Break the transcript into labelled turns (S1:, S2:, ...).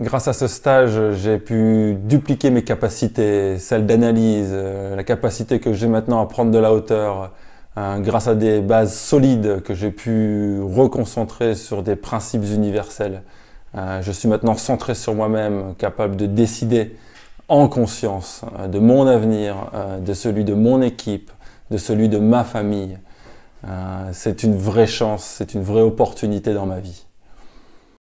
S1: Grâce à ce stage, j'ai pu dupliquer mes capacités, celles d'analyse, euh, la capacité que j'ai maintenant à prendre de la hauteur, euh, grâce à des bases solides que j'ai pu reconcentrer sur des principes universels. Euh, je suis maintenant centré sur moi-même, capable de décider en conscience de mon avenir, de celui de mon équipe, de celui de ma famille. c'est une vraie chance, c'est une vraie opportunité dans ma vie.